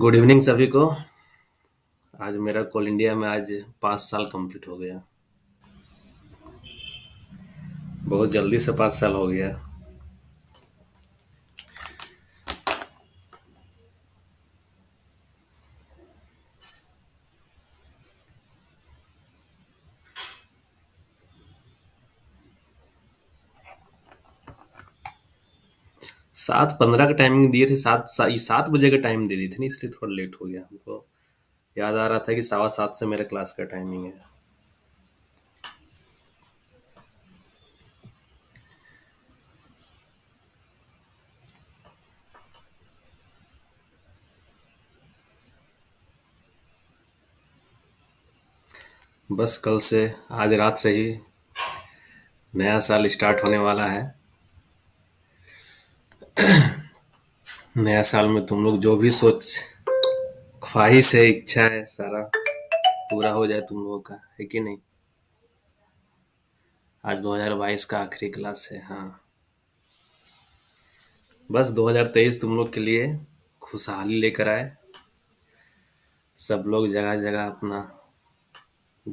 good evening सभी को आज मेरा कोल इंडिया में आज पाँच साल कंप्लीट हो गया बहुत जल्दी से पाँच साल हो गया सात पंद्रह का टाइमिंग दिए थे सात सात बजे का टाइम दे दिए थे ना इसलिए थोड़ा लेट हो गया हमको याद आ रहा था कि सवा सात से मेरा क्लास का टाइमिंग है बस कल से आज रात से ही नया साल स्टार्ट होने वाला है नया साल में तुम लोग जो भी सोच ख्वाहिश है इच्छा है सारा पूरा हो जाए तुम लोगों का है कि नहीं आज 2022 का आखिरी क्लास है हाँ बस 2023 तुम लोग के लिए खुशहाली लेकर आए सब लोग जगह जगह अपना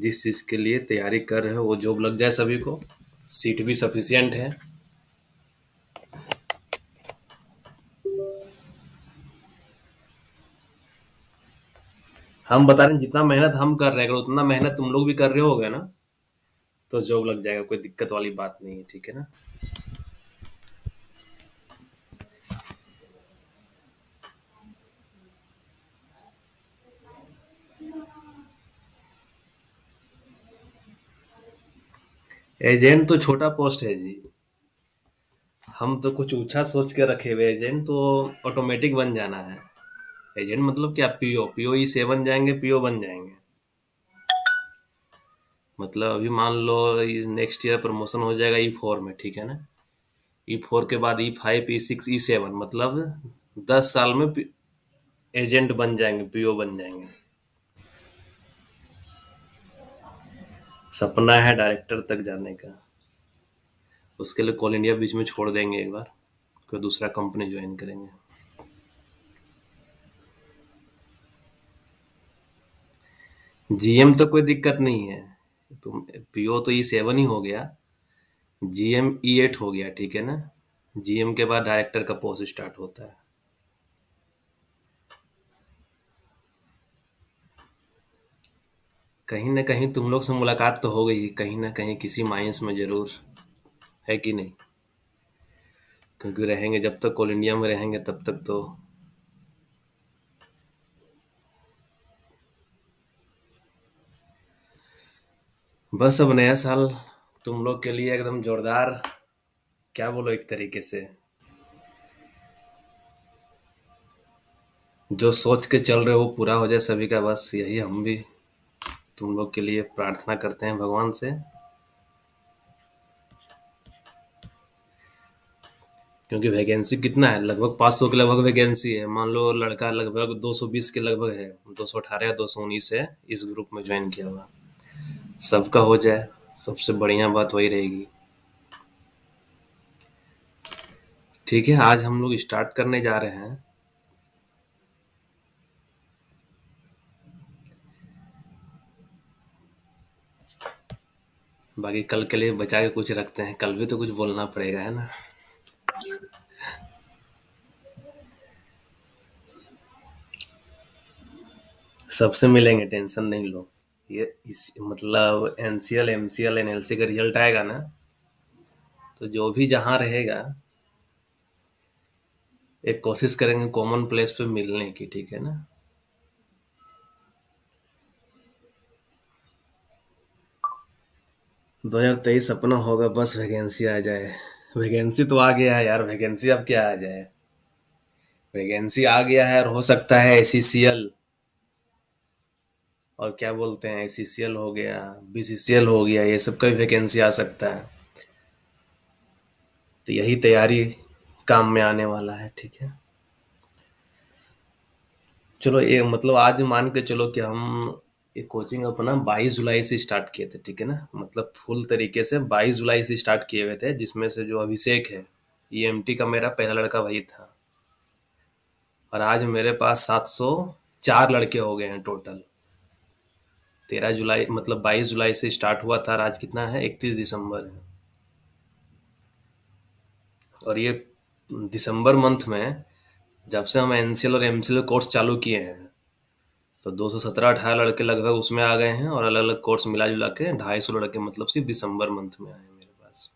जिस चीज़ के लिए तैयारी कर रहे हो वो जॉब लग जाए सभी को सीट भी सफिशियंट है हम बता रहे हैं जितना मेहनत हम कर रहे हैं उतना मेहनत तुम लोग भी कर रहे हो गए ना तो जॉब लग जाएगा कोई दिक्कत वाली बात नहीं है ठीक है ना एजेंट तो छोटा पोस्ट है जी हम तो कुछ ऊंचा सोच के रखे हुए एजेंट तो ऑटोमेटिक बन जाना है एजेंट मतलब क्या पीओ पीओ ई सेवन जाएंगे पीओ बन जाएंगे मतलब अभी मान लो नेक्स्ट ईयर प्रमोशन हो जाएगा ई e फोर में ठीक है ना ई e फोर के बाद E five E six E seven मतलब दस साल में एजेंट बन जाएंगे पीओ बन जाएंगे सपना है डायरेक्टर तक जाने का उसके लिए कोल इंडिया बीच में छोड़ देंगे एक बार कोई दूसरा कंपनी ज्वाइन करेंगे जीएम तो कोई दिक्कत नहीं है तुम पीओ तो ई सेवन तो e ही हो गया जीएम ई एट हो गया ठीक है ना जीएम के बाद डायरेक्टर का पोस्ट स्टार्ट होता है कहीं ना कहीं तुम लोग से मुलाकात तो हो गई कहीं ना कहीं किसी माइंस में जरूर है कि नहीं क्योंकि रहेंगे जब तक कोल इंडिया में रहेंगे तब तक तो बस अब नया साल तुम लोग के लिए एकदम जोरदार क्या बोलो एक तरीके से जो सोच के चल रहे हो पूरा हो जाए सभी का बस यही हम भी तुम लोग के लिए प्रार्थना करते हैं भगवान से क्योंकि वैकेंसी कितना है लगभग 500 के लगभग वैकेंसी है मान लो लड़का लगभग 220 के लगभग है 218 या 219 है इस ग्रुप में ज्वाइन किया हुआ सबका हो जाए सबसे बढ़िया बात वही रहेगी ठीक है आज हम लोग स्टार्ट करने जा रहे हैं बाकी कल के लिए बचा के कुछ रखते हैं कल भी तो कुछ बोलना पड़ेगा है ना सबसे मिलेंगे टेंशन नहीं लो ये इस मतलब N C L M C L N L C का रिजल्ट आएगा ना तो जो भी जहाँ रहेगा एक कोशिश करेंगे कॉमन प्लेस पे मिलने की ठीक है ना दो हजार तेईस अपना होगा बस वैकेंसी आ जाए वैकेंसी तो आ गया है यार वैकेंसी अब क्या आ जाए वैकेंसी आ गया है और हो सकता है ए सी सी एल और क्या बोलते हैं आई हो गया बी हो गया ये सब का भी वैकेंसी आ सकता है तो यही तैयारी काम में आने वाला है ठीक है चलो ये मतलब आज मान के चलो कि हम ये कोचिंग अपना 22 जुलाई से स्टार्ट किए थे ठीक है ना मतलब फुल तरीके से 22 जुलाई से स्टार्ट किए हुए थे जिसमें से जो अभिषेक है ई e का मेरा पहला लड़का वही था और आज मेरे पास सात सौ चार लड़के हो गए हैं टोटल तेरह जुलाई मतलब बाईस जुलाई से स्टार्ट हुआ था और आज कितना है इकतीस दिसंबर है और ये दिसंबर मंथ में जब से हम एन और एम कोर्स चालू किए हैं तो दो सौ सत्रह अठारह लड़के लगभग उसमें आ गए हैं और अलग अलग कोर्स मिला जुला के ढाई सौ लड़के मतलब सिर्फ दिसंबर मंथ में आए हैं मेरे पास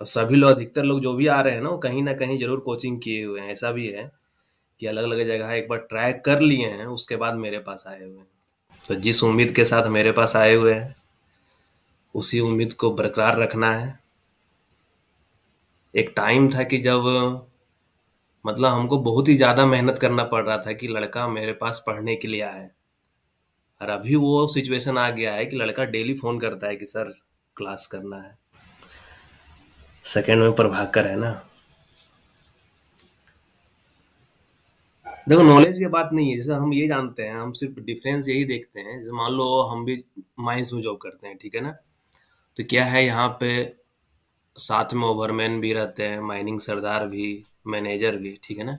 और सभी लोग अधिकतर लोग जो भी आ रहे हैं ना वो कहीं ना कहीं जरूर कोचिंग किए हुए हैं ऐसा भी है ये अलग अलग जगह एक बार ट्राई कर लिए हैं उसके बाद मेरे पास आए हुए हैं तो जिस उम्मीद के साथ मेरे पास आए हुए हैं उसी उम्मीद को बरकरार रखना है एक टाइम था कि जब मतलब हमको बहुत ही ज़्यादा मेहनत करना पड़ रहा था कि लड़का मेरे पास पढ़ने के लिए आया और अभी वो सिचुएशन आ गया है कि लड़का डेली फ़ोन करता है कि सर क्लास करना है सेकेंड में प्रभाकर है ना देखो नॉलेज की बात नहीं है जैसे हम ये जानते हैं हम सिर्फ डिफरेंस यही देखते हैं जैसे मान लो हम भी माइंस में जॉब करते हैं ठीक है ना तो क्या है यहाँ पे साथ में ओवरमैन भी रहते हैं माइनिंग सरदार भी मैनेजर भी ठीक है ना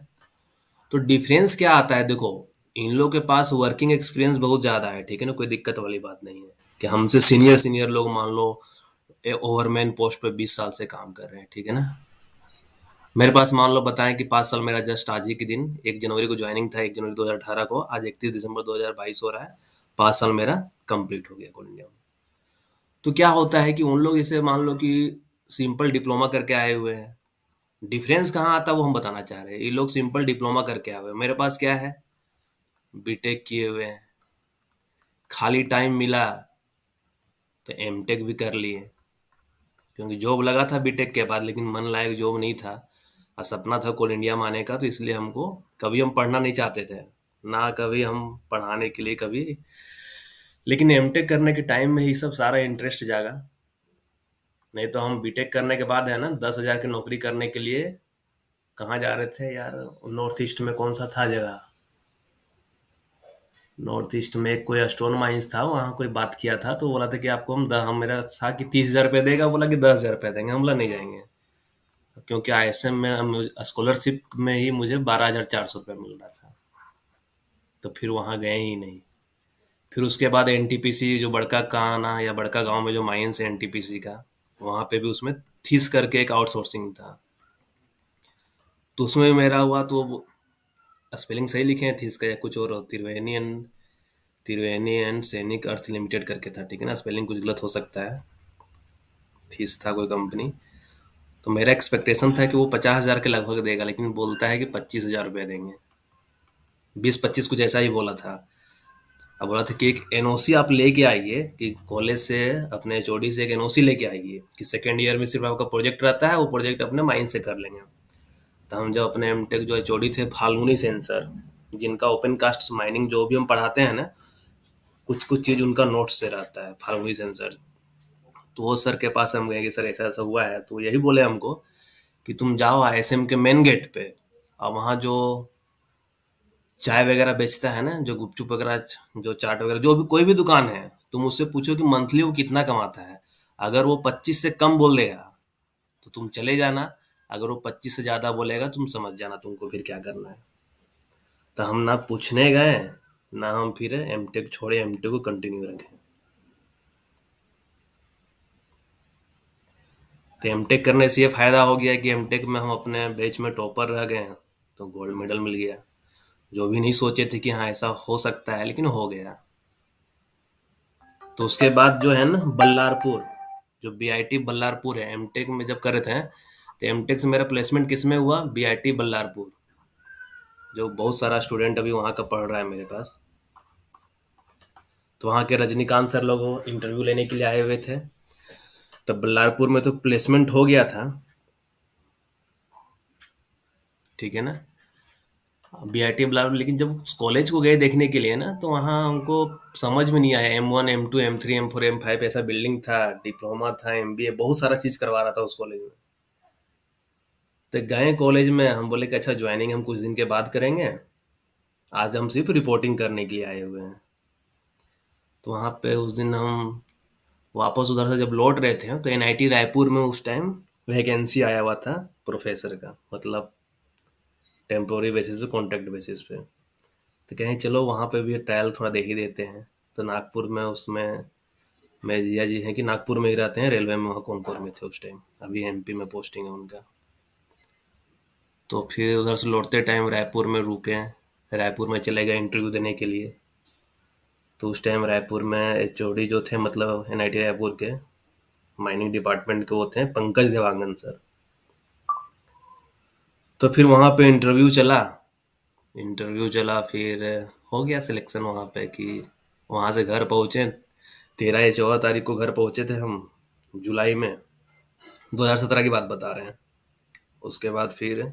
तो डिफरेंस क्या आता है देखो इन लोग के पास वर्किंग एक्सपीरियंस बहुत ज़्यादा है ठीक है ना कोई दिक्कत वाली बात नहीं है कि हमसे सीनियर सीनियर लोग मान लो ओवरमैन पोस्ट पे बीस साल से काम कर रहे हैं ठीक है ना मेरे पास मान लो बताएं कि पाँच साल मेरा जस्ट आज ही के दिन एक जनवरी को ज्वाइनिंग था एक जनवरी 2018 को आज इकतीस दिसंबर 2022 हो रहा है पाँच साल मेरा कंप्लीट हो गया कोल इंडिया में तो क्या होता है कि उन लोग इसे मान लो कि सिंपल डिप्लोमा करके आए हुए हैं डिफरेंस कहाँ आता है वो हम बताना चाह रहे हैं ये लोग सिंपल डिप्लोमा करके आए हुए हैं मेरे पास क्या है बीटेक किए हुए हैं खाली टाइम मिला तो एमटेक भी कर लिए क्योंकि जॉब लगा था बीटेक के बाद लेकिन मन लायक जॉब नहीं था और सपना था कोल इंडिया में आने का तो इसलिए हमको कभी हम पढ़ना नहीं चाहते थे ना कभी हम पढ़ाने के लिए कभी लेकिन एम करने के टाइम में ही सब सारा इंटरेस्ट जागा नहीं तो हम बीटेक करने के बाद है ना दस हज़ार की नौकरी करने के लिए कहाँ जा रहे थे यार नॉर्थ ईस्ट में कौन सा था जगह नॉर्थ ईस्ट में एक कोई स्टोन माइंस था वहाँ कोई बात किया था तो बोला था कि आपको हम हम मेरा था कि तीस हज़ार रुपये देगा बोला कि दस हज़ार रुपये देंगे हम बोला नहीं जाएंगे क्योंकि आई एस एम में स्कॉलरशिप में ही मुझे बारह हज़ार चार सौ रुपये मिल रहा था तो फिर वहाँ गए ही नहीं फिर उसके बाद एन जो बड़का काना या बड़का गांव में जो माइंस है एन का वहाँ पे भी उसमें थीस करके एक आउटसोर्सिंग था तो उसमें मेरा हुआ तो स्पेलिंग सही लिखे हैं थीस का या कुछ और तिरुवेनियन तिरुवेनियन सैनिक अर्थ लिमिटेड करके था ठीक है ना स्पेलिंग कुछ गलत हो सकता है थीस था कोई कंपनी तो मेरा एक्सपेक्टेशन था कि वो पचास हज़ार के लगभग देगा लेकिन बोलता है कि पच्चीस हज़ार रुपये देंगे बीस पच्चीस कुछ ऐसा ही बोला था अब बोला था कि एक एन आप लेके आइए कि कॉलेज से अपने एच से एक एन लेके आइए कि सेकेंड ईयर में सिर्फ आपका प्रोजेक्ट रहता है वो प्रोजेक्ट अपने माइंड से कर लेंगे तो हम जब अपने एम जो एच थे फाल्गुनी सेंसर जिनका ओपन कास्ट माइनिंग जो भी हम पढ़ाते हैं ना कुछ कुछ चीज़ उनका नोट्स से रहता है फाल्गुनी सेंसर तो वो सर के पास हम गए कि सर ऐसा ऐसा हुआ है तो यही बोले हमको कि तुम जाओ आई के मेन गेट पे और वहाँ जो चाय वगैरह बेचता है ना जो गुपचुप वगैरह जो चाट वगैरह जो भी कोई भी दुकान है तुम उससे पूछो कि मंथली वो कितना कमाता है अगर वो पच्चीस से कम बोल देगा तो तुम चले जाना अगर वो पच्चीस से ज़्यादा बोलेगा तुम समझ जाना तुमको फिर क्या करना है तो हम ना पूछने गए ना हम फिर एम छोड़े एम को कंटिन्यू रखें तो एम करने से ये फ़ायदा हो गया कि एम में हम अपने बैच में टॉपर रह गए हैं तो गोल्ड मेडल मिल गया जो भी नहीं सोचे थे कि हाँ ऐसा हो सकता है लेकिन हो गया तो उसके बाद जो है ना बल्लारपुर जो बीआईटी बल्लारपुर है एमटेक में जब कर रहे थे तो एमटेक से मेरा प्लेसमेंट किस में हुआ बीआईटी बल्लारपुर जो बहुत सारा स्टूडेंट अभी वहाँ का पढ़ रहा है मेरे पास तो वहाँ के रजनीकांत सर लोग इंटरव्यू लेने के लिए आए हुए थे तब बल्लारपुर में तो प्लेसमेंट हो गया था ठीक है ना बी आई टी बल्लारपुर लेकिन जब कॉलेज को गए देखने के लिए ना तो वहाँ हमको समझ में नहीं आया M one M two M three M four M five ऐसा बिल्डिंग था डिप्लोमा था एम बी ए बहुत सारा चीज़ करवा रहा था उस कॉलेज में तो गए कॉलेज में हम बोले कि अच्छा ज्वाइनिंग हम कुछ दिन के बाद करेंगे आज हम सिर्फ रिपोर्टिंग करने के लिए आए हुए हैं तो वहाँ पे उस दिन हम वापस उधर से जब लौट रहे थे तो एनआईटी रायपुर में उस टाइम वैकेंसी आया हुआ था प्रोफेसर का मतलब टेम्प्रोरी बेसिस पे कॉन्ट्रैक्ट बेसिस पे तो कहें चलो वहाँ पे भी ट्रायल थोड़ा दे ही देते हैं तो नागपुर में उसमें मेरे जिया जी हैं कि नागपुर में ही रहते हैं रेलवे में वहाँ कौनकोर में थे उस टाइम अभी एम में पोस्टिंग है उनका तो फिर उधर से लौटते टाइम रायपुर में रुके रायपुर में चले गए इंटरव्यू देने के लिए तो उस टाइम रायपुर में एच जो थे मतलब एन रायपुर के माइनिंग डिपार्टमेंट के वो थे पंकज देवांगन सर तो फिर वहाँ पे इंटरव्यू चला इंटरव्यू चला फिर हो गया सिलेक्शन वहाँ पे कि वहाँ से घर पहुँचे तेरह या चौदह तारीख को घर पहुँचे थे हम जुलाई में 2017 की बात बता रहे हैं उसके बाद फिर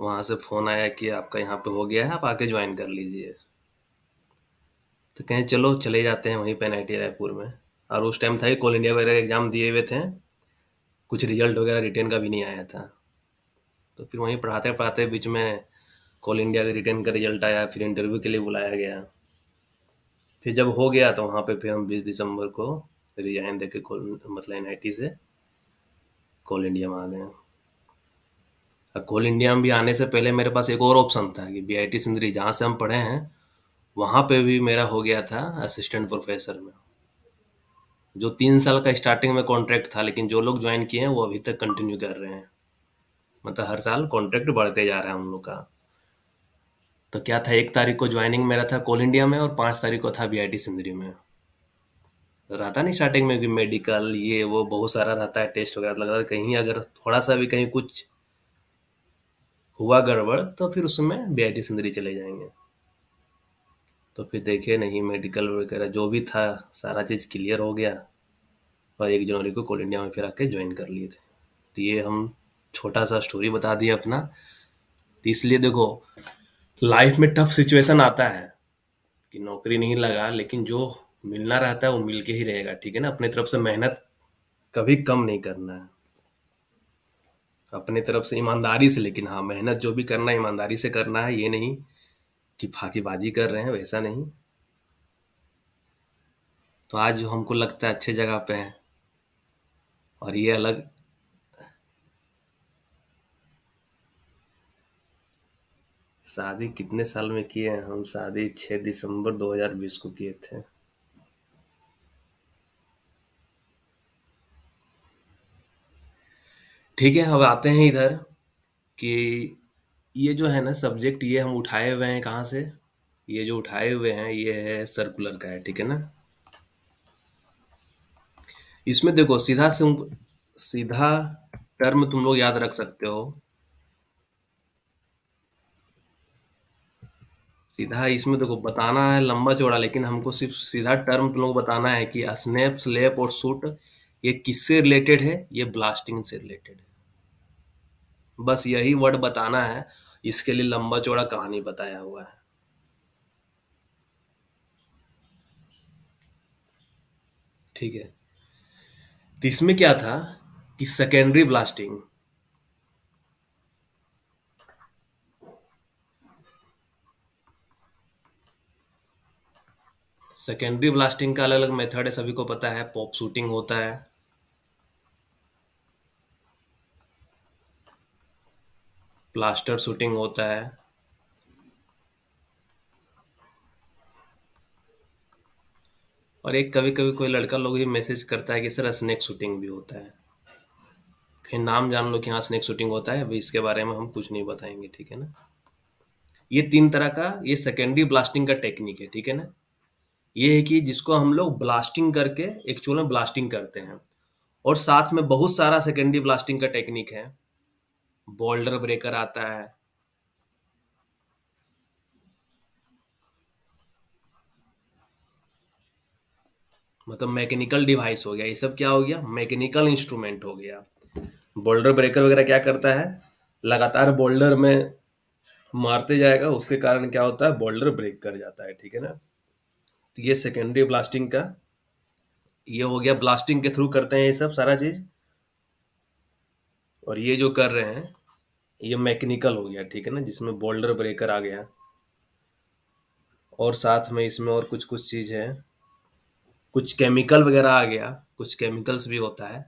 वहाँ से फ़ोन आया कि आपका यहाँ पे हो गया है आप आके ज्वाइन कर लीजिए तो कहें चलो चले जाते हैं वहीं पे एन रायपुर में और उस टाइम था कि कोल इंडिया वगैरह एग्ज़ाम दिए हुए थे कुछ रिजल्ट वगैरह रिटर्न का भी नहीं आया था तो फिर वहीं पढ़ाते पढ़ाते बीच में कोल इंडिया के रिटर्न का रिजल्ट आया फिर इंटरव्यू के लिए बुलाया गया फिर जब हो गया तो वहाँ पे फिर हम बीस दिसंबर को रिजाइन दे के कोल मतलब एन से कोल इंडिया में आ गए और कोल इंडिया में भी आने से पहले मेरे पास एक और ऑप्शन था कि बी आई टी सिंदरी जहाँ से हम पढ़े हैं वहाँ पे भी मेरा हो गया था असिस्टेंट प्रोफेसर में जो तीन साल का स्टार्टिंग में कॉन्ट्रैक्ट था लेकिन जो लोग ज्वाइन किए हैं वो अभी तक कंटिन्यू कर रहे हैं मतलब हर साल कॉन्ट्रैक्ट बढ़ते जा रहा है उन लोग का तो क्या था एक तारीख को ज्वाइनिंग मेरा था कोल इंडिया में और पाँच तारीख को था बी आई सिंदरी में रहता नहीं स्टार्टिंग में कि मेडिकल ये वो बहुत सारा रहता है टेस्ट वगैरह लग रहा कहीं अगर थोड़ा सा भी कहीं कुछ हुआ गड़बड़ तो फिर उसमें बी आई सिंदरी चले जाएंगे तो फिर देखे नहीं मेडिकल वगैरह जो भी था सारा चीज़ क्लियर हो गया और एक जनवरी को कोल इंडिया में फिर आके ज्वाइन कर लिए थे तो ये हम छोटा सा स्टोरी बता दिया अपना तो इसलिए देखो लाइफ में टफ सिचुएशन आता है कि नौकरी नहीं लगा लेकिन जो मिलना रहता है वो मिल के ही रहेगा ठीक है ना अपने तरफ से मेहनत कभी कम नहीं करना है अपने तरफ से ईमानदारी से लेकिन हाँ मेहनत जो भी करना है ईमानदारी से करना है ये नहीं कि फाकेबाजी कर रहे हैं वैसा नहीं तो आज जो हमको लगता है अच्छे जगह पे हैं और ये अलग शादी कितने साल में किए हैं हम शादी 6 दिसंबर 2020 को किए थे ठीक है अब आते हैं इधर कि ये जो है ना सब्जेक्ट ये हम उठाए हुए हैं कहाँ से ये जो उठाए हुए हैं ये है सर्कुलर का है ठीक है ना इसमें देखो सीधा से सीधा टर्म तुम लोग याद रख सकते हो सीधा इसमें देखो बताना है लंबा चौड़ा लेकिन हमको सिर्फ सीधा टर्म तुम लोग बताना है कि स्नेप स्लेप और सूट ये किससे रिलेटेड है ये ब्लास्टिंग से रिलेटेड है बस यही वर्ड बताना है इसके लिए लंबा चौड़ा कहानी बताया हुआ है ठीक है तो इसमें क्या था कि सेकेंडरी ब्लास्टिंग सेकेंडरी ब्लास्टिंग का अलग अलग मेथड है सभी को पता है पॉप शूटिंग होता है प्लास्टर शूटिंग होता है और एक कभी कभी कोई लड़का लोग ही मैसेज करता है कि सर स्नेक शूटिंग भी होता है फिर नाम जान लो कि हाँ स्नेक शूटिंग होता है अभी इसके बारे में हम कुछ नहीं बताएंगे ठीक है ना ये तीन तरह का ये सेकेंडरी ब्लास्टिंग का टेक्निक है ठीक है ना ये है कि जिसको हम लोग ब्लास्टिंग करके एक्चुअल में ब्लास्टिंग करते हैं और साथ में बहुत सारा सेकेंडरी ब्लास्टिंग का टेक्निक है बॉल्डर ब्रेकर आता है मतलब मैकेनिकल डिवाइस हो गया ये सब क्या हो गया मैकेनिकल इंस्ट्रूमेंट हो गया बोल्डर ब्रेकर वगैरह क्या करता है लगातार बोल्डर में मारते जाएगा उसके कारण क्या होता है बोल्डर ब्रेक कर जाता है ठीक है ना तो ये सेकेंडरी ब्लास्टिंग का ये हो गया ब्लास्टिंग के थ्रू करते हैं ये सब सारा चीज़ और ये जो कर रहे हैं ये मैकेनिकल हो गया ठीक है ना जिसमें बोल्डर ब्रेकर आ गया और साथ में इसमें और कुछ कुछ चीज़ है कुछ केमिकल वगैरह आ गया कुछ केमिकल्स भी होता है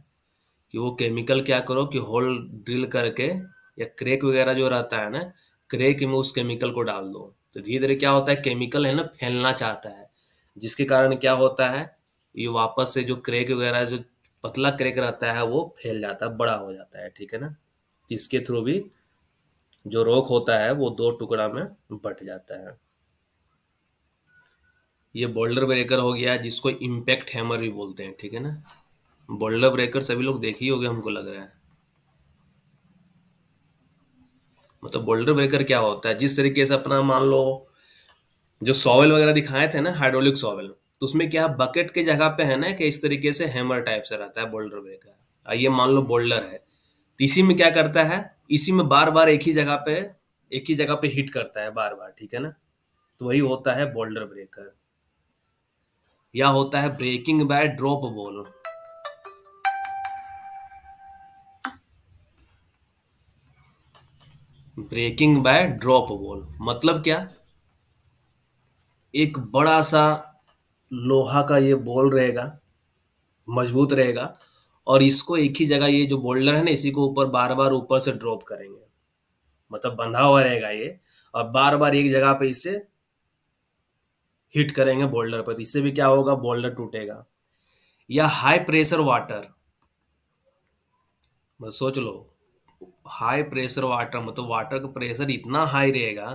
कि वो केमिकल क्या करो कि होल ड्रिल करके या क्रेक वगैरह जो रहता है ना क्रेक में उस केमिकल को डाल दो तो धीरे धीरे क्या होता है केमिकल है ना फैलना चाहता है जिसके कारण क्या होता है ये वापस से जो क्रेक वगैरह जो पतला क्रेक रहता है वो फैल जाता है बड़ा हो जाता है ठीक है ना इसके थ्रू भी जो रोक होता है वो दो टुकड़ा में बट जाता है ये बोल्डर ब्रेकर हो गया जिसको इम्पैक्ट हैमर भी बोलते हैं ठीक है ना बोल्डर ब्रेकर सभी लोग देख ही हो गए हमको लग रहा है मतलब बोल्डर ब्रेकर क्या होता है जिस तरीके से अपना मान लो जो सॉवेल वगैरह दिखाए थे ना हाइड्रोलिक सॉवेल तो उसमें क्या बकेट के जगह पे है ना कि इस तरीके से हैमर टाइप से रहता है बोल्डर वे का ये मान लो बोल्डर है तो इसी में क्या करता है इसी में बार बार एक ही जगह पे एक ही जगह पे हिट करता है बार बार ठीक है ना तो वही होता है बोल्डर ब्रेकर या होता है breaking by drop ball breaking by drop ball मतलब क्या एक बड़ा सा लोहा का ये बॉल रहेगा मजबूत रहेगा और इसको एक ही जगह ये जो बोल्डर है ना इसी को ऊपर बार बार ऊपर से ड्रॉप करेंगे मतलब बंधा हुआ रहेगा ये और बार बार एक जगह पे इसे हिट करेंगे बोल्डर पर तो इससे भी क्या होगा बोल्डर टूटेगा या हाई प्रेशर वाटर सोच लो हाई प्रेशर वाटर मतलब वाटर का प्रेशर इतना हाई रहेगा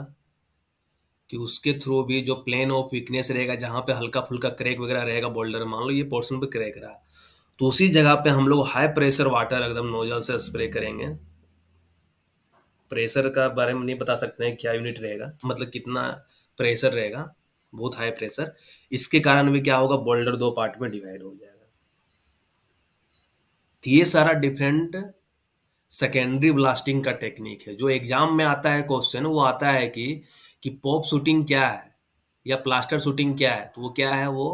कि उसके थ्रू भी जो प्लेन ऑफ वीकनेस रहेगा जहाँ पे हल्का फुल्का क्रैक वगैरह रहेगा बोल्डर मान लो ये पोर्सन पे क्रैक रहा तो उसी जगह पे हम लोग हाई प्रेशर वाटर एकदम नोजल से स्प्रे करेंगे प्रेशर का बारे में नहीं बता सकते हैं क्या यूनिट रहेगा मतलब कितना प्रेशर रहेगा बहुत हाई प्रेशर इसके कारण भी क्या होगा बोल्डर दो पार्ट में डिवाइड हो जाएगा तो ये सारा डिफरेंट सेकेंडरी ब्लास्टिंग का टेक्निक है जो एग्जाम में आता है क्वेश्चन वो आता है कि कि पॉप शूटिंग क्या है या प्लास्टर शूटिंग क्या है तो वो क्या है वो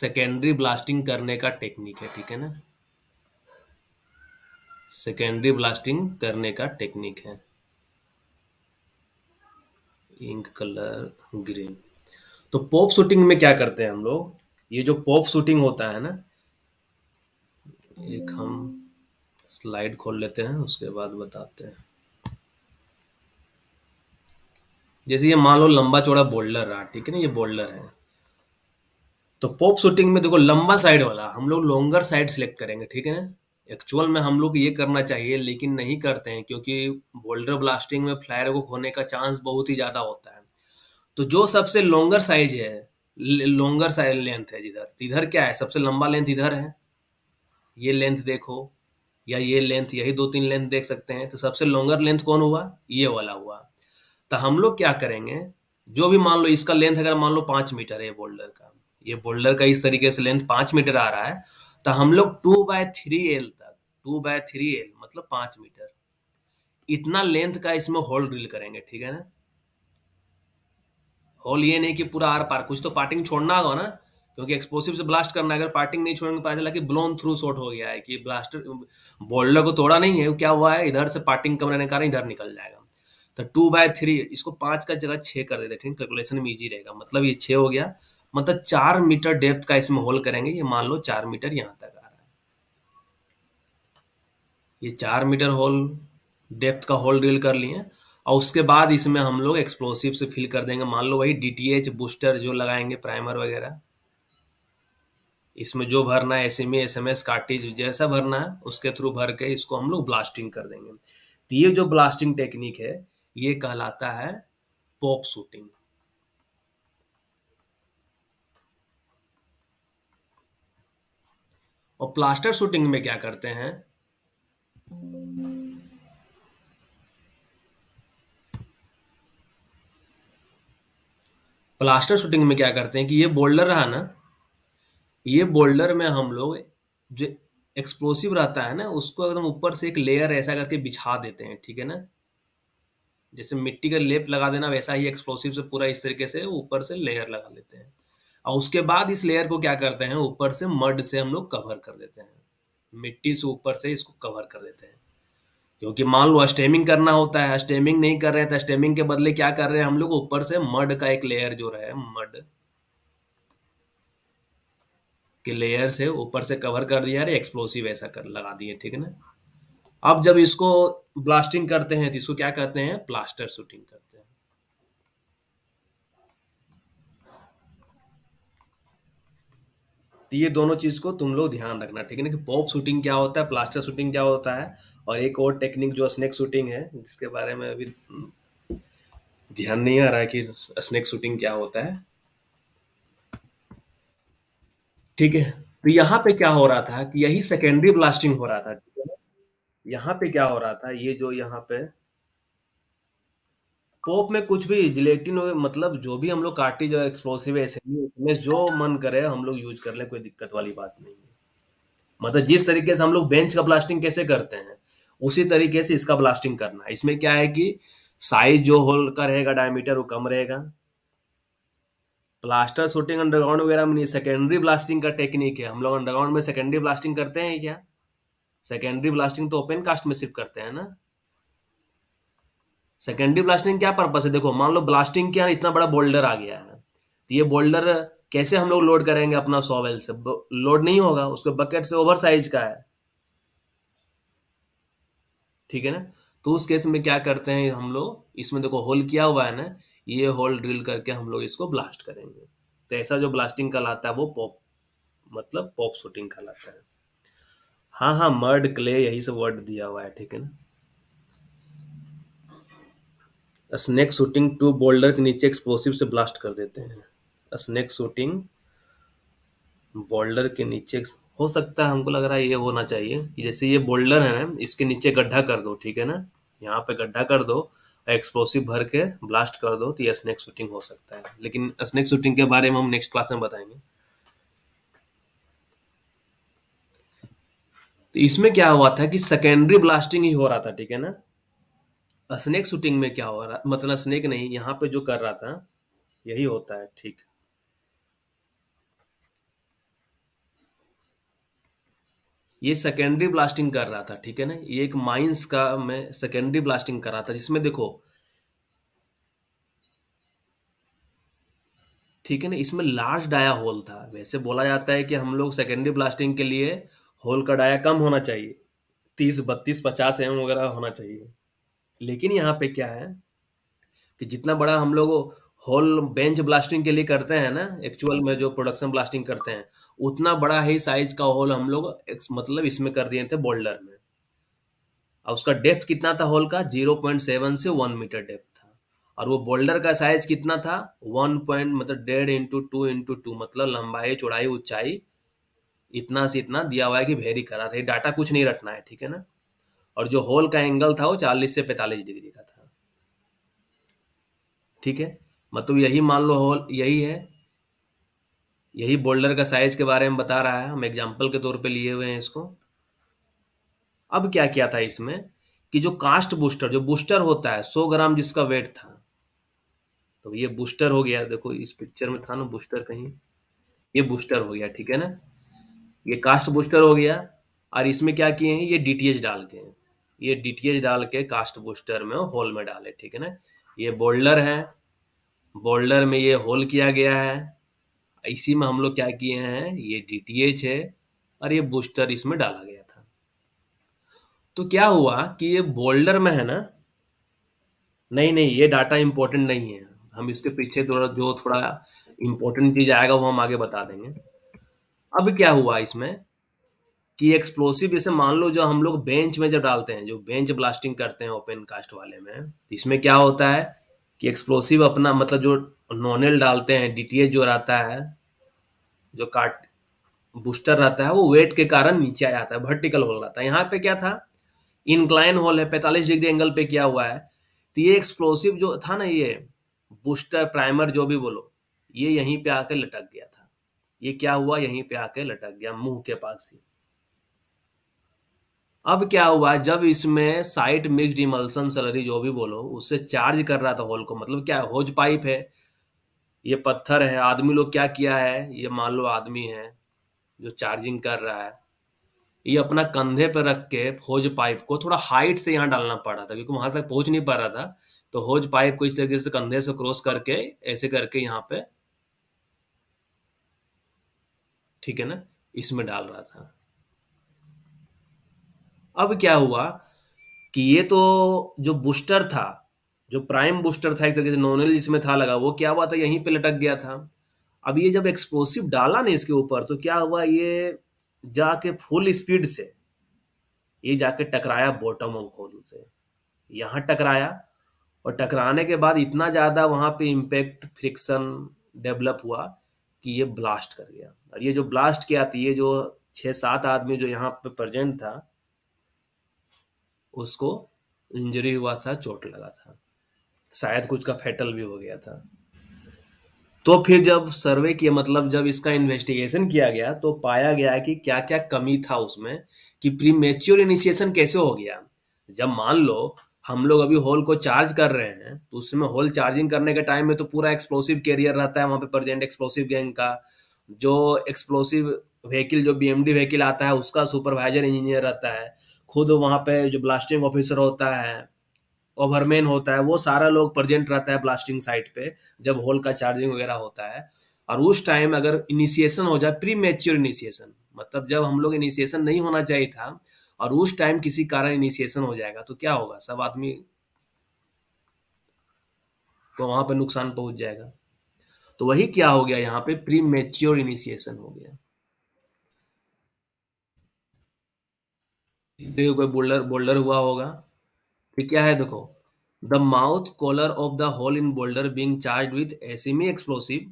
सेकेंडरी ब्लास्टिंग करने का टेक्निक है ठीक है ना सेकेंडरी ब्लास्टिंग करने का टेक्निक है इंक कलर ग्रीन तो पॉप शूटिंग में क्या करते हैं हम लोग ये जो पॉप शूटिंग होता है ना एक हम स्लाइड खोल लेते हैं उसके बाद बताते हैं जैसे ये मान लो लंबा चौड़ा बोल्डर रहा ठीक है ना ये बोल्डर है तो पॉप शूटिंग में देखो लंबा साइड वाला हम लोग लॉन्गर साइड सेलेक्ट करेंगे ठीक है ना एक्चुअल में हम लोग ये करना चाहिए लेकिन नहीं करते हैं क्योंकि बोल्डर ब्लास्टिंग में फ्लायर को खोने का चांस बहुत ही ज़्यादा होता है तो जो सबसे लॉन्गर साइज है लॉन्गर साइज लेंथ है जिधर इधर क्या है सबसे लंबा लेंथ इधर है ये लेंथ देखो या ये लेंथ यही दो तीन लेंथ देख सकते हैं तो सबसे लॉन्गर लेंथ कौन हुआ ये वाला हुआ तो हम लोग क्या करेंगे जो भी मान लो इसका लेंथ अगर मान लो पांच मीटर है बोल्डर का ये बोल्डर का इस तरीके से लेंथ पांच मीटर आ रहा है तो हम लोग टू बाय थ्री एल तक टू बाय थ्री एल मतलब पांच मीटर इतना लेंथ का इसमें होल ड्रिल करेंगे ठीक है ना होल ये नहीं कि पूरा आर पार कुछ तो पार्टिंग छोड़ना होगा ना क्योंकि एक्सप्लोसिव से ब्लास्ट करना अगर पार्टिंग नहीं छोड़ेंगे पता चला कि ब्लोन थ्रू शॉट हो गया है कि ब्लास्टर बोल्डर को तोड़ा नहीं है क्या हुआ है इधर से पार्टिंग कम रहने के कारण इधर निकल जाएगा तो टू बाय थ्री इसको पांच का जगह छह कर देते हैं कैलकुलेशन में ईजी रहेगा मतलब ये छह हो गया मतलब चार मीटर डेप्थ का इसमें होल करेंगे ये मान लो चार मीटर यहां तक आ रहा है ये चार मीटर होल डेप्थ का होल ड्रिल कर लिए और उसके बाद इसमें हम लोग एक्सप्लोसिव से फिल कर देंगे मान लो वही डीटीएच बूस्टर जो लगाएंगे प्राइमर वगैरह इसमें जो भरना है एसएमए एसएमएस कार्टेज जैसा भरना है उसके थ्रू भर के इसको हम लोग ब्लास्टिंग कर देंगे तो ये जो ब्लास्टिंग टेक्निक है ये कहलाता है पॉप शूटिंग और प्लास्टर शूटिंग में क्या करते हैं प्लास्टर शूटिंग में क्या करते हैं कि ये बोल्डर रहा ना ये बोल्डर में हम लोग जो एक्सप्लोसिव रहता है ना उसको एकदम ऊपर से एक लेयर ऐसा करके बिछा देते हैं ठीक है ना जैसे मिट्टी का लेप लगा देना वैसा ही एक्सप्लोसिव से पूरा इस तरीके से ऊपर से लेयर लगा लेते हैं और उसके बाद इस लेयर को क्या करते हैं ऊपर से मड से हम लोग कवर कर देते हैं मिट्टी से ऊपर से इसको कवर कर देते हैं क्योंकि मान लो स्टेमिंग करना होता है स्टेमिंग नहीं कर रहे तो स्टेमिंग के बदले क्या कर रहे हैं हम लोग ऊपर से मड का एक लेयर जो है मड के लेयर से ऊपर से कवर कर दिया एक्सप्लोसिव ऐसा कर लगा दिए ठीक है ना अब जब इसको ब्लास्टिंग करते हैं तो इसको क्या कहते हैं प्लास्टर शूटिंग करते हैं तो ये दोनों चीज को तुम लोग ध्यान रखना ठीक है ना कि पॉप शूटिंग क्या होता है प्लास्टर शूटिंग क्या होता है और एक और टेक्निक जो स्नेक शूटिंग है जिसके बारे में अभी ध्यान नहीं आ रहा है कि स्नेक शूटिंग क्या होता है ठीक है तो यहां पे क्या हो रहा था कि यही सेकेंडरी ब्लास्टिंग हो रहा था यहाँ पे क्या हो रहा था ये जो यहाँ पे पोप में कुछ भी जिलेटिन हो मतलब जो भी हम लोग काटी जो एक्सप्लोसिव एसेंबली जो मन करे हम लोग यूज कर ले कोई दिक्कत वाली बात नहीं है मतलब जिस तरीके से हम लोग बेंच का ब्लास्टिंग कैसे करते हैं उसी तरीके से इसका ब्लास्टिंग करना है इसमें क्या है कि साइज जो होल का रहेगा डायमीटर वो कम रहेगा प्लास्टर शूटिंग अंडरग्राउंड वगैरह में नहीं सेकेंडरी ब्लास्टिंग का टेक्निक है हम लोग अंडरग्राउंड में सेकेंडरी ब्लास्टिंग करते हैं क्या सेकेंडरी ब्लास्टिंग तो ओपन कास्ट में सिर्फ करते हैं ना सेकेंडरी ब्लास्टिंग क्या पर्पस है देखो मान लो ब्लास्टिंग क्या इतना बड़ा बोल्डर आ गया है तो ये बोल्डर कैसे हम लोग लोड करेंगे अपना सोवेल से लोड नहीं होगा उसके बकेट से ओवर साइज का है ठीक है ना तो उस केस में क्या करते हैं हम लोग इसमें देखो होल किया हुआ है ना ये होल ड्रिल करके हम लोग इसको ब्लास्ट करेंगे तो ऐसा जो ब्लास्टिंग कहलाता है वो पॉप मतलब पॉप शूटिंग कहलाता है हाँ हाँ मर्ड क्ले यही सब वर्ड दिया हुआ है ठीक है ना स्नेक शूटिंग टू बोल्डर के नीचे एक्सप्लोसिव से ब्लास्ट कर देते हैं स्नेक शूटिंग बोल्डर के नीचे हो सकता है हमको लग रहा है ये होना चाहिए कि जैसे ये बोल्डर है ना इसके नीचे गड्ढा कर दो ठीक है ना यहाँ पे गड्ढा कर दो एक्सप्लोसिव भर के ब्लास्ट कर दो तो ये स्नेक शूटिंग हो सकता है लेकिन स्नेक शूटिंग के बारे में हम नेक्स्ट क्लास में बताएंगे तो इसमें क्या हुआ था कि सेकेंडरी ब्लास्टिंग ही हो रहा था ठीक है ना स्नेक शूटिंग में क्या हो रहा मतलब स्नेक नहीं यहां पे जो कर रहा था यही होता है ठीक ये सेकेंडरी ब्लास्टिंग कर रहा था ठीक है ना ये एक माइंस का मैं सेकेंडरी ब्लास्टिंग कर रहा था जिसमें देखो ठीक है ना इसमें लार्ज डाया होल था वैसे बोला जाता है कि हम लोग सेकेंडरी ब्लास्टिंग के लिए होल का डाया कम होना चाहिए तीस बत्तीस पचास एम वगैरह होना चाहिए लेकिन यहाँ पे क्या है कि जितना बड़ा हम लोग होल बेंच ब्लास्टिंग के लिए करते हैं ना एक्चुअल में जो प्रोडक्शन ब्लास्टिंग करते हैं उतना बड़ा ही साइज का होल हम लोग मतलब इसमें कर दिए थे बोल्डर में और उसका डेप्थ कितना था होल का जीरो पॉइंट सेवन से वन मीटर डेप्थ था और वो बोल्डर का साइज कितना था वन पॉइंट मतलब डेढ़ इंटू टू इंटू टू मतलब लंबाई चौड़ाई ऊंचाई इतना से इतना दिया हुआ है कि वेरी करा था डाटा कुछ नहीं रटना है ठीक है ना और जो होल का एंगल था वो चालीस से पैंतालीस डिग्री का था ठीक है मतलब यही मान लो होल यही है यही बोल्डर का साइज के बारे में बता रहा है हम एग्जाम्पल के तौर पे लिए हुए हैं इसको अब क्या किया था इसमें कि जो कास्ट बूस्टर जो बूस्टर होता है 100 ग्राम जिसका वेट था तो ये बूस्टर हो गया देखो इस पिक्चर में था ना बूस्टर कहीं ये बूस्टर हो गया ठीक है ना ये कास्ट बूस्टर हो गया और इसमें क्या किए हैं ये डी डाल के ये डी डाल के कास्ट बूस्टर में होल में डाले ठीक है ना ये बोल्डर है बोल्डर में ये होल किया गया है इसी में हम लोग क्या किए हैं ये डी है और ये बूस्टर इसमें डाला गया था तो क्या हुआ कि ये बोल्डर में है ना नहीं नहीं ये डाटा इंपॉर्टेंट नहीं है हम इसके पीछे थोड़ा जो थोड़ा इम्पोर्टेंट चीज़ आएगा वो हम आगे बता देंगे अब क्या हुआ इसमें कि एक्सप्लोसिव जैसे मान लो जो हम लोग बेंच में जब डालते हैं जो बेंच ब्लास्टिंग करते हैं ओपन कास्ट वाले में तो इसमें क्या होता है कि एक्सप्लोसिव अपना मतलब जो नॉनेल डालते हैं डीटीएच जो रहता है जो काट बूस्टर रहता है वो वेट के कारण नीचे आ जाता है वर्टिकल होल रहता है यहाँ पे क्या था इनक्लाइन होल है पैंतालीस डिग्री एंगल पे क्या हुआ है तो ये एक्सप्लोसिव जो था ना ये बूस्टर प्राइमर जो भी बोलो ये यहीं पे आकर लटक गया ये क्या हुआ यहीं पे आके लटक गया मुंह के पास ही अब क्या हुआ जब इसमें साइट मिक्सड इमल्सन सैलरी जो भी बोलो उससे चार्ज कर रहा था होल को मतलब क्या होज पाइप है ये पत्थर है आदमी लोग क्या किया है ये मान लो आदमी है जो चार्जिंग कर रहा है ये अपना कंधे पर रख के होज पाइप को थोड़ा हाइट से यहाँ डालना पड़ रहा था क्योंकि वहां तक पहुंच नहीं पा रहा था तो होज पाइप को इस तरीके से कंधे से क्रॉस करके ऐसे करके यहाँ पे ठीक है ना इसमें डाल रहा था अब क्या हुआ कि ये तो जो बूस्टर था जो प्राइम बूस्टर था एक तरीके से नॉनल जिसमें था लगा वो क्या हुआ था यहीं पे लटक गया था अब ये जब एक्सप्लोसिव डाला ना इसके ऊपर तो क्या हुआ ये जाके फुल स्पीड से ये जाके टकराया बॉटम ऑफ होल से यहां टकराया और टकराने के बाद इतना ज़्यादा वहां पे इम्पैक्ट फ्रिक्शन डेवलप हुआ कि ये ब्लास्ट कर गया और ये जो ब्लास्ट किया था ये जो छः सात आदमी जो यहाँ पे प्रेजेंट था उसको इंजरी हुआ था चोट लगा था शायद कुछ का फैटल भी हो गया था तो फिर जब सर्वे किया मतलब जब इसका इन्वेस्टिगेशन किया गया तो पाया गया कि क्या क्या कमी था उसमें कि प्रीमेच्योर इनिशिएशन कैसे हो गया जब मान लो हम लोग अभी होल को चार्ज कर रहे हैं तो उसमें होल चार्जिंग करने के टाइम में तो पूरा एक्सप्लोसिव कैरियर रहता है वहां पे प्रजेंट एक्सप्लोसिव गैंग का जो एक्सप्लोसिव व्हीकल जो बीएमडी व्हीकल आता है उसका सुपरवाइजर इंजीनियर रहता है खुद वहाँ पे जो ब्लास्टिंग ऑफिसर होता है ओवरमैन होता है वो सारा लोग प्रजेंट रहता है ब्लास्टिंग साइट पे जब होल का चार्जिंग वगैरह होता है और उस टाइम अगर इनिशिएशन हो जाए प्री मेच्योर इनिशिएशन मतलब जब हम लोग इनिशिएशन नहीं होना चाहिए था और उस टाइम किसी कारण इनिशिएशन हो जाएगा तो क्या होगा सब आदमी को वहां पर नुकसान पहुंच जाएगा तो वही क्या हो गया यहाँ पे प्री मेच्योर इनिशिएशन हो गया देखो कोई बोल्डर बोल्डर हुआ होगा फिर क्या है देखो the mouth collar of the hole in boulder being charge with SME explosive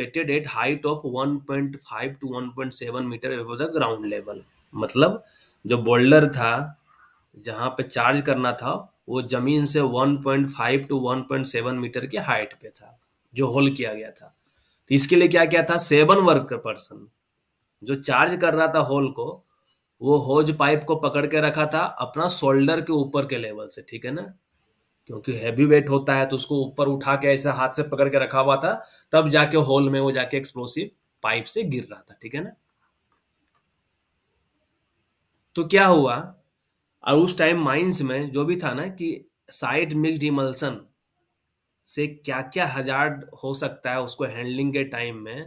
at height of one point five to one point seven metre ground level मतलब जो बोल्डर था जहाँ पे चार्ज करना था वो जमीन से 1.5 टू 1.7 मीटर की हाइट पे था जो होल किया गया था तो इसके लिए क्या क्या था सेवन वर्क पर्सन जो चार्ज कर रहा था होल को वो होज पाइप को पकड़ के रखा था अपना शोल्डर के ऊपर के लेवल से ठीक है ना क्योंकि हैवी वेट होता है तो उसको ऊपर उठा के ऐसे हाथ से पकड़ के रखा हुआ था तब जाके होल में वो जाके एक्सप्लोसिव पाइप से गिर रहा था ठीक है ना तो क्या हुआ और उस टाइम माइंस में जो भी था ना कि साइड मिक्सड इमल्सन से क्या क्या हजार हो सकता है उसको हैंडलिंग के टाइम में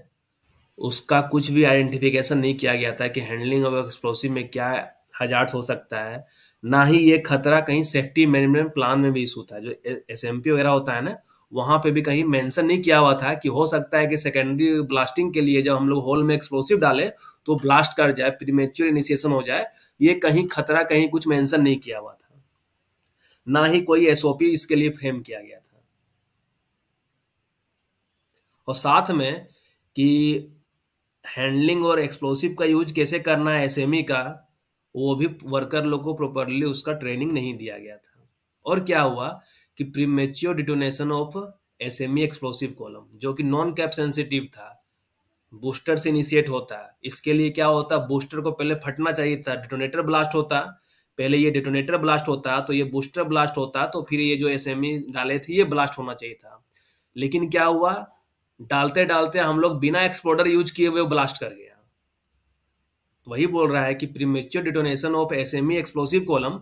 उसका कुछ भी आइडेंटिफिकेशन नहीं किया गया था कि हैंडलिंग ऑफ एक्सप्लोसिव में क्या हजार हो सकता है ना ही ये खतरा कहीं सेफ्टी मैनेजमेंट प्लान में भी इशू था जो एस वगैरह होता है ना वहां पे भी कहीं मेंशन नहीं किया हुआ था कि हो सकता है कि सेकेंडरी ब्लास्टिंग के लिए जब हम लोग होल में एक्सप्लोसिव डालें तो ब्लास्ट कर जाए प्रीमेच्योर इनिशिएशन हो जाए ये कहीं खतरा कहीं कुछ मेंशन नहीं किया हुआ था ना ही कोई एसओपी इसके लिए फ्रेम किया गया था और साथ में कि हैंडलिंग और एक्सप्लोसिव का यूज कैसे करना है एसएमई e का वो भी वर्कर लोग को प्रॉपरली उसका ट्रेनिंग नहीं दिया गया था और क्या हुआ कि premature detonation of SME explosive column जो कि नॉन कैप सेंसिटिव था बूस्टर से इनिशिएट होता है इसके लिए क्या होता है बूस्टर को पहले फटना चाहिए था डिटोनेटर ब्लास्ट होता पहले ये डिटोनेटर ब्लास्ट होता तो ये बूस्टर ब्लास्ट होता तो फिर ये जो एस डाले थे ये ब्लास्ट होना चाहिए था लेकिन क्या हुआ डालते डालते हम लोग बिना एक्सप्लोडर यूज किए हुए ब्लास्ट कर गया तो वही बोल रहा है कि premature detonation of S M explosive column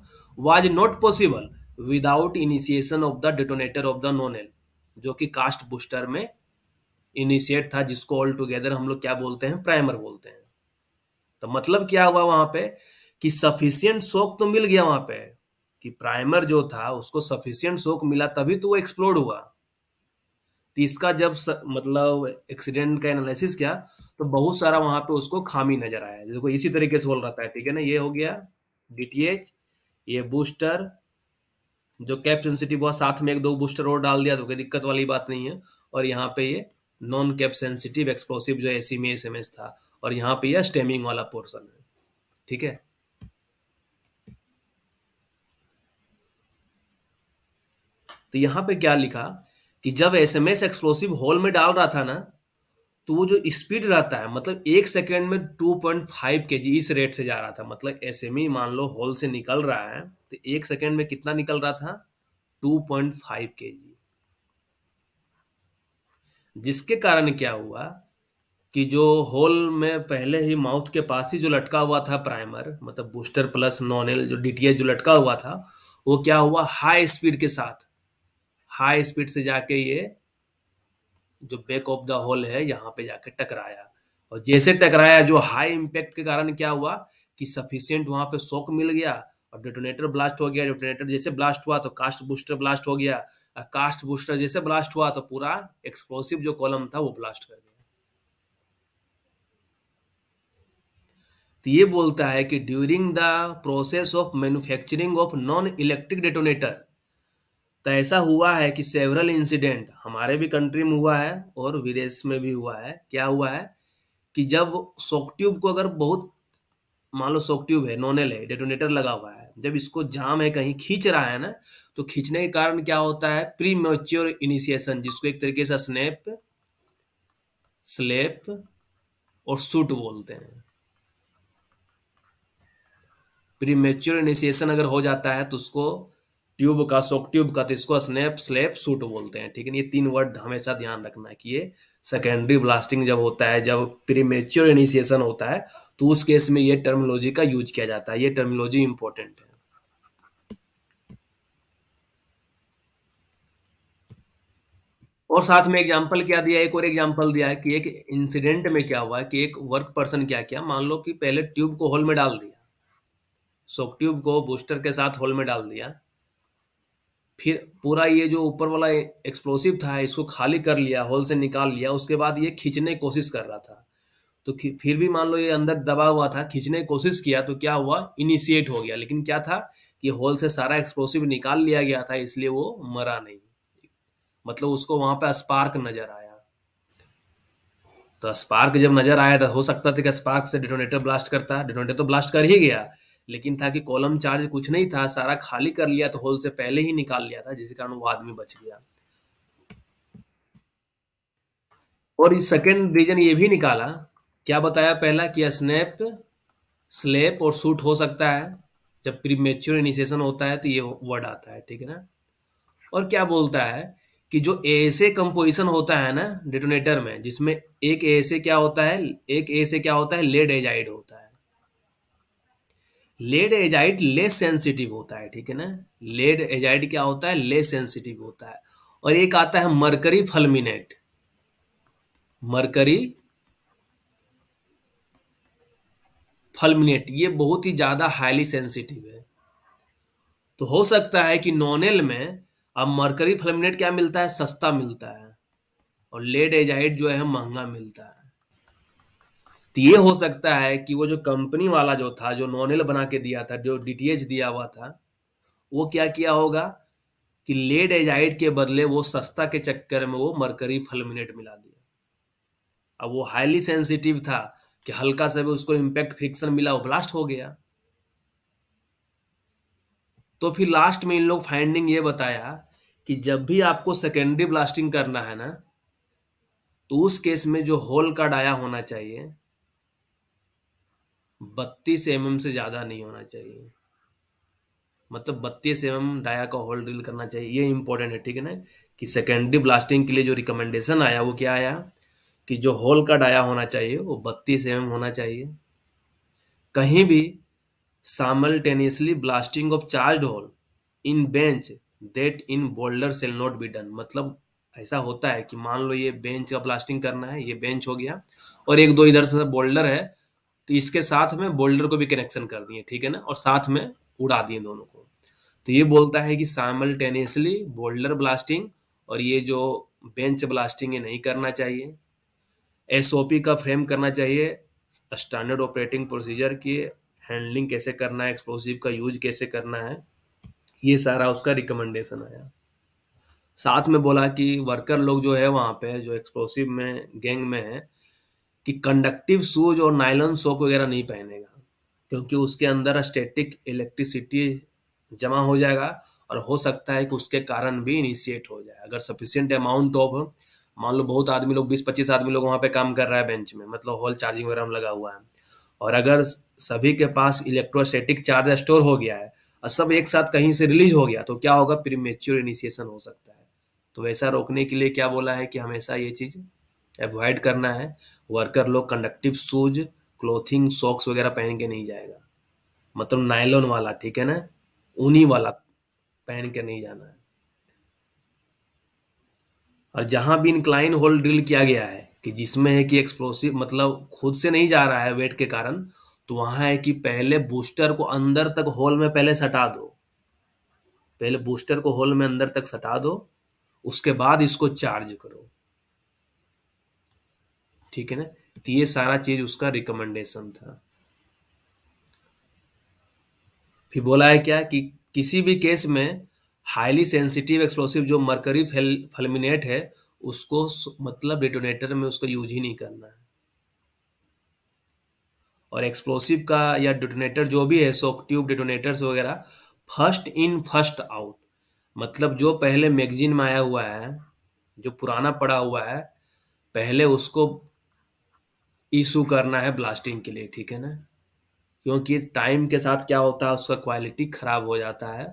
was not possible without initiation of the detonator of the non L जो कि कास्ट बूस्टर में इनिशिएट था जिसको ऑल टुगेदर हम लोग क्या बोलते हैं प्राइमर बोलते हैं तो मतलब क्या हुआ वहां पे कि सफिशियंट शोक तो मिल गया वहां पे कि प्राइमर जो था उसको सफिशियंट शोक मिला तभी तो वो एक्सप्लोड हुआ तो इसका जब स, मतलब एक्सीडेंट का एनालिसिस किया तो बहुत सारा वहां पे उसको खामी नजर आया जिसको इसी तरीके से बोल रहा है ठीक है ना ये हो गया डीटीएच ये बूस्टर जो कैप सेंसिटिव हुआ साथ में एक दो बूस्टर और डाल दिया तो कोई दिक्कत वाली बात नहीं है और यहाँ पे ये नॉन कैप सेंसिटिव एक्सप्लोसिव जो एसी में एस एम एस था और यहाँ पे यह स्टेमिंग वाला पोर्सन है ठीक है तो यहाँ पे क्या लिखा कि जब S M S explosive hole में डाल रहा था ना तो वो जो स्पीड रहता है मतलब एक सेकेंड में टू पॉइंट फाइव के जी इस रेट से जा रहा था मतलब एस एम ई मान लो होल से निकल रहा है तो एक सेकेंड में कितना निकल रहा था टू पॉइंट फाइव के जी जिसके कारण क्या हुआ कि जो होल में पहले ही माउथ के पास ही जो लटका हुआ था प्राइमर मतलब बूस्टर प्लस नॉन एल जो डी जो लटका हुआ था वो क्या हुआ हाई स्पीड के साथ हाई स्पीड से जाके ये जो बैक ऑफ द होल है यहाँ पे जाके टकराया और जैसे टकराया जो हाई इम्पैक्ट के कारण क्या हुआ कि सफिशियंट वहां पे शॉक मिल गया और डिटोनेटर ब्लास्ट हो गया डिटोनेटर जैसे ब्लास्ट हुआ तो कास्ट बूस्टर ब्लास्ट हो गया कास्ट बूस्टर जैसे ब्लास्ट हुआ तो पूरा एक्सप्लोसिव जो कॉलम था वो ब्लास्ट कर दिया तो ये बोलता है कि during the process of manufacturing of non electric detonator तो ऐसा हुआ है कि सेवरल इंसिडेंट हमारे भी कंट्री में हुआ है और विदेश में भी हुआ है क्या हुआ है कि जब सॉक ट्यूब को अगर बहुत मान लो सोक ट्यूब है नॉनेल है डेटोनेटर लगा हुआ है जब इसको जाम है कहीं खींच रहा है ना तो खींचने के कारण क्या होता है प्री मेच्योर इनिशिएशन जिसको एक तरीके से स्नेप स्लेप और सूट बोलते हैं प्री मेच्योर इनिशिएशन अगर हो जाता है तो उसको ट्यूब का सोक ट्यूब का तो इसको स्नेप स्लेप सूट बोलते हैं ठीक है ये तीन वर्ड हमेशा ध्यान रखना है कि ये सेकेंडरी ब्लास्टिंग जब होता है जब प्री मेच्योर इनिशिएशन होता है तो उस केस में ये टर्मोलॉजी का यूज किया जाता है ये टर्मोलॉजी इंपॉर्टेंट है और साथ में एग्जाम्पल क्या दिया एक और एग्जाम्पल दिया है कि एक इंसिडेंट में क्या हुआ कि एक वर्क पर्सन क्या किया मान लो कि पहले ट्यूब को होल में डाल दिया सोक ट्यूब को बूस्टर के साथ होल में डाल दिया फिर पूरा ये जो ऊपर वाला एक्सप्लोसिव था इसको खाली कर लिया होल से निकाल लिया उसके बाद ये खींचने की कोशिश कर रहा था तो फिर भी मान लो ये अंदर दबा हुआ था खींचने की कोशिश किया तो क्या हुआ इनिशिएट हो गया लेकिन क्या था कि होल से सारा एक्सप्लोसिव निकाल लिया गया था इसलिए वो मरा नहीं मतलब उसको वहां पर स्पार्क नजर आया तो स्पार्क जब नजर आया तो हो सकता था कि स्पार्क से डिटोनेटर ब्लास्ट करता डिटोनेटर तो ब्लास्ट कर ही गया लेकिन था कि कॉलम चार्ज कुछ नहीं था सारा खाली कर लिया तो होल से पहले ही निकाल लिया था जिसके कारण वो आदमी बच गया और इस सेकेंड रीजन ये भी निकाला क्या बताया पहला कि स्नैप स्लेप और सूट हो सकता है जब प्रीमेच्योर इनिशिएशन होता है तो ये वर्ड आता है ठीक है ना और क्या बोलता है कि जो ऐसे कंपोजिशन होता है ना डिटोनेटर में जिसमें एक एएसए क्या होता है एक एएसए क्या होता है लेड एजाइड होता है लेड एजाइड लेस सेंसिटिव होता है ठीक है ना लेड एजाइड क्या होता है लेस सेंसिटिव होता है और एक आता है मरकरी फलमिनेट मरकरी फलमिनेट ये बहुत ही ज़्यादा हाईली सेंसिटिव है तो हो सकता है कि नॉनेल में अब मरकरी फलमिनेट क्या मिलता है सस्ता मिलता है और लेड एजाइट जो है महंगा मिलता है तो ये हो सकता है कि वो जो कंपनी वाला जो था जो नॉनेल बना के दिया था जो डीटीएच दिया हुआ था वो क्या किया होगा कि लेड एजाइट के बदले वो सस्ता के चक्कर में वो मरकरी फलमिनेट मिला दिया अब वो हाईली सेंसिटिव था कि हल्का सा भी उसको इम्पैक्ट फ्रिक्शन मिला वो ब्लास्ट हो गया तो फिर लास्ट में इन लोग फाइंडिंग ये बताया कि जब भी आपको सेकेंडरी ब्लास्टिंग करना है ना तो उस केस में जो होल का डाया होना चाहिए बत्तीस एम mm से ज़्यादा नहीं होना चाहिए मतलब बत्तीस एम mm डाया का होल ड्रिल करना चाहिए ये इंपॉर्टेंट है ठीक है ना कि सेकेंडरी ब्लास्टिंग के लिए जो रिकमेंडेशन आया वो क्या आया कि जो होल का डाया होना चाहिए वो बत्तीस एम होना चाहिए कहीं भी simultaneously blasting of charge hole in bench that in boulder shall not be done मतलब ऐसा होता है कि मान लो ये बेंच का ब्लास्टिंग करना है ये बेंच हो गया और एक दो इधर से बोल्डर है तो इसके साथ में बोल्डर को भी कनेक्शन कर दिए ठीक है ना और साथ में उड़ा दिए दोनों को तो ये बोलता है कि साइमल्टेनियसली बोल्डर ब्लास्टिंग और ये जो बेंच ब्लास्टिंग ये नहीं करना चाहिए एसओपी का फ्रेम करना चाहिए स्टैंडर्ड ऑपरेटिंग प्रोसीजर की हैंडलिंग कैसे करना है एक्सप्लोसिव का यूज कैसे करना है ये सारा उसका रिकमेंडेशन आया साथ में बोला कि वर्कर लोग जो है वहाँ पे जो एक्सप्लोसिव में गैंग में है कि कंडक्टिव शूज और नायलन सोक वगैरह नहीं पहनेगा क्योंकि उसके अंदर स्टेटिक इलेक्ट्रिसिटी जमा हो जाएगा और हो सकता है कि उसके कारण भी इनिशिएट हो जाए अगर सफिशियंट अमाउंट ऑफ मान लो बहुत आदमी लोग बीस पच्चीस आदमी लोग वहाँ पे काम कर रहा है बेंच में मतलब हॉल चार्जिंग वगैरह में लगा हुआ है और अगर सभी के पास इलेक्ट्रोसेटिक चार्ज स्टोर हो गया है और सब एक साथ कहीं से रिलीज हो गया तो क्या होगा प्रीमेच्योर इनिशिएशन हो सकता है तो वैसा रोकने के लिए क्या बोला है कि हमेशा ये चीज़ अवॉइड करना है वर्कर लोग कंडक्टिव शूज क्लोथिंग सॉक्स वगैरह पहन के नहीं जाएगा मतलब नायलॉन वाला ठीक है ना ऊनी वाला पहन के नहीं जाना है और जहां भी इंक्लाइन होल ड्रिल किया गया है कि जिसमें है कि एक्सप्लोसिव मतलब खुद से नहीं जा रहा है वेट के कारण तो वहां है कि पहले बूस्टर को अंदर तक होल में पहले सटा दो पहले बूस्टर को होल में अंदर तक सटा दो उसके बाद इसको चार्ज करो ठीक है ना तो ये सारा चीज उसका रिकमेंडेशन था फिर बोला है क्या कि किसी भी केस में हाईली सेंसिटिव एक्सप्लोसिव जो मरकरी फलमिनेट है उसको मतलब डिटोनेटर में उसको यूज ही नहीं करना है और एक्सप्लोसिव का या डिटोनेटर जो भी है सोक ट्यूब डिटोनेटर्स वगैरह फर्स्ट इन फर्स्ट आउट मतलब जो पहले मैगजीन में आया हुआ है जो पुराना पड़ा हुआ है पहले उसको इशू करना है ब्लास्टिंग के लिए ठीक है ना क्योंकि टाइम के साथ क्या होता है उसका क्वालिटी खराब हो जाता है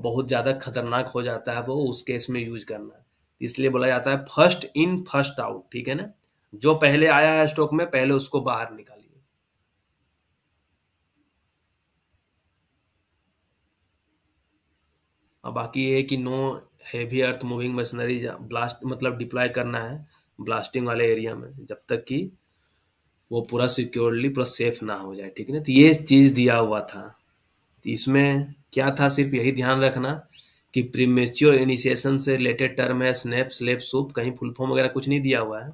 बहुत ज़्यादा खतरनाक हो जाता है वो उस केस में यूज करना इसलिए बोला जाता है फर्स्ट इन फर्स्ट आउट ठीक है ना जो पहले आया है स्टॉक में पहले उसको बाहर निकालिए और बाकी ये है कि no heavy earth moving machinery blast मतलब डिप्लॉय करना है ब्लास्टिंग वाले एरिया में जब तक कि वो पूरा सिक्योरली पूरा सेफ ना हो जाए ठीक है ना तो ये चीज़ दिया हुआ था तो इसमें क्या था सिर्फ यही ध्यान रखना कि प्रीमेच्योर इनिशिएशन से रिलेटेड टर्म है स्नैप स्लेप सूप कहीं फुल फॉर्म वगैरह कुछ नहीं दिया हुआ है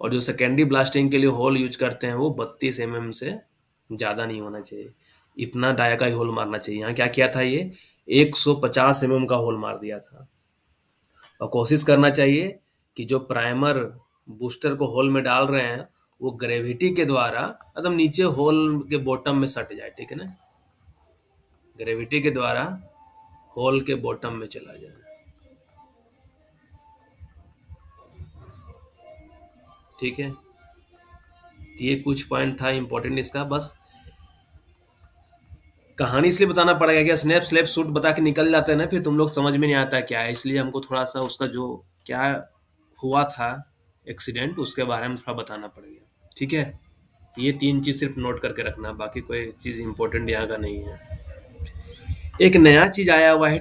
और जो सेकेंडरी ब्लास्टिंग के लिए होल यूज करते हैं वो बत्तीस एम mm से ज़्यादा नहीं होना चाहिए इतना डाया का ही होल मारना चाहिए यहाँ क्या किया था ये 150 सौ mm का होल मार दिया था और कोशिश करना चाहिए कि जो प्राइमर बूस्टर को होल में डाल रहे हैं वो ग्रेविटी के द्वारा एकदम मतलब नीचे होल के बॉटम में सट जाए ठीक है ना ग्रेविटी के द्वारा होल के बॉटम में चला जाए ठीक है तो ये कुछ पॉइंट था इंपॉर्टेंट इसका बस कहानी इसलिए बताना पड़ेगा कि स्नैप स्लैप सूट बता के निकल जाते हैं ना फिर तुम लोग समझ में नहीं आता क्या है इसलिए हमको थोड़ा सा उसका जो क्या हुआ था एक्सीडेंट उसके बारे में थोड़ा बताना पड़ गया ठीक है ये तीन चीज़ सिर्फ नोट करके रखना बाकी कोई चीज़ इंपॉर्टेंट यहाँ का नहीं है एक नया चीज़ आया हुआ है